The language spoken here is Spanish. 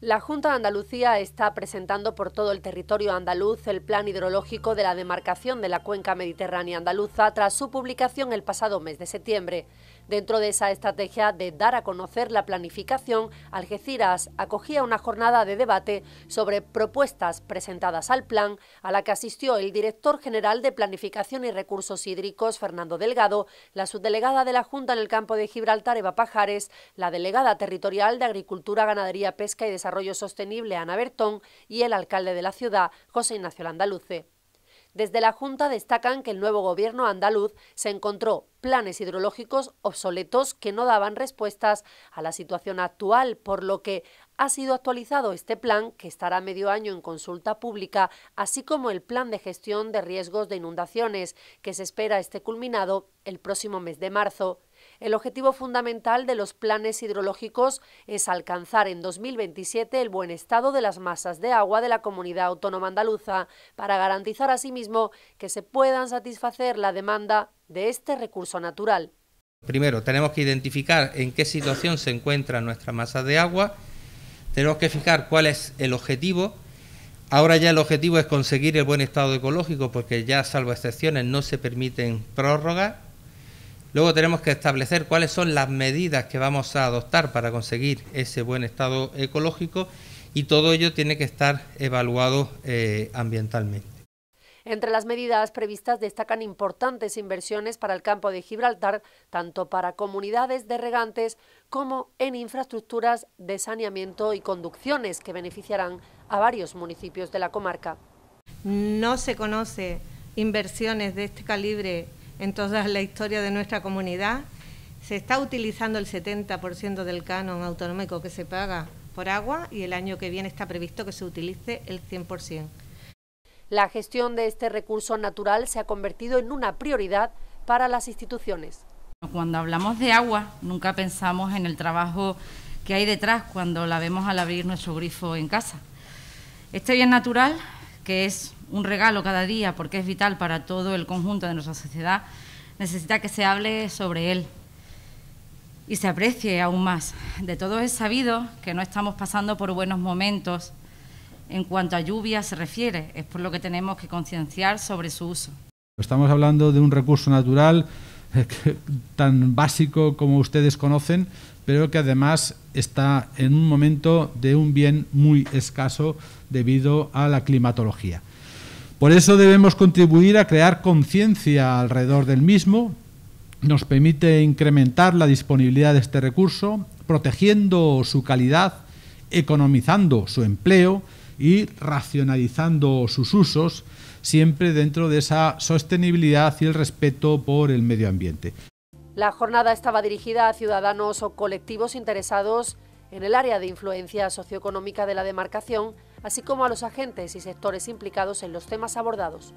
La Junta de Andalucía está presentando por todo el territorio andaluz el plan hidrológico de la demarcación de la cuenca mediterránea andaluza tras su publicación el pasado mes de septiembre. Dentro de esa estrategia de dar a conocer la planificación, Algeciras acogía una jornada de debate sobre propuestas presentadas al plan, a la que asistió el director general de Planificación y Recursos Hídricos, Fernando Delgado, la subdelegada de la Junta en el campo de Gibraltar, Eva Pajares, la delegada territorial de Agricultura, Ganadería, Pesca y Desarrollo Sostenible, Ana Bertón, y el alcalde de la ciudad, José Ignacio Landaluce. Desde la Junta destacan que el nuevo gobierno andaluz se encontró planes hidrológicos obsoletos que no daban respuestas a la situación actual, por lo que ha sido actualizado este plan, que estará medio año en consulta pública, así como el plan de gestión de riesgos de inundaciones, que se espera esté culminado el próximo mes de marzo. El objetivo fundamental de los planes hidrológicos es alcanzar en 2027 el buen estado de las masas de agua de la comunidad autónoma andaluza para garantizar asimismo que se puedan satisfacer la demanda de este recurso natural. Primero, tenemos que identificar en qué situación se encuentra nuestra masa de agua, tenemos que fijar cuál es el objetivo. Ahora ya el objetivo es conseguir el buen estado ecológico porque ya salvo excepciones no se permiten prórrogas Luego tenemos que establecer cuáles son las medidas que vamos a adoptar para conseguir ese buen estado ecológico y todo ello tiene que estar evaluado eh, ambientalmente. Entre las medidas previstas destacan importantes inversiones para el campo de Gibraltar, tanto para comunidades de regantes como en infraestructuras de saneamiento y conducciones que beneficiarán a varios municipios de la comarca. No se conoce inversiones de este calibre en toda la historia de nuestra comunidad. Se está utilizando el 70% del canon autonómico que se paga por agua y el año que viene está previsto que se utilice el 100%. La gestión de este recurso natural se ha convertido en una prioridad para las instituciones. Cuando hablamos de agua, nunca pensamos en el trabajo que hay detrás cuando la vemos al abrir nuestro grifo en casa. Este bien natural que es un regalo cada día porque es vital para todo el conjunto de nuestra sociedad, necesita que se hable sobre él y se aprecie aún más. De todo es sabido que no estamos pasando por buenos momentos en cuanto a lluvia se refiere, es por lo que tenemos que concienciar sobre su uso. Estamos hablando de un recurso natural tan básico como ustedes conocen, pero que además está en un momento de un bien muy escaso debido a la climatología. Por eso debemos contribuir a crear conciencia alrededor del mismo, nos permite incrementar la disponibilidad de este recurso, protegiendo su calidad, economizando su empleo, y racionalizando sus usos, siempre dentro de esa sostenibilidad y el respeto por el medio ambiente. La jornada estaba dirigida a ciudadanos o colectivos interesados en el área de influencia socioeconómica de la demarcación, así como a los agentes y sectores implicados en los temas abordados.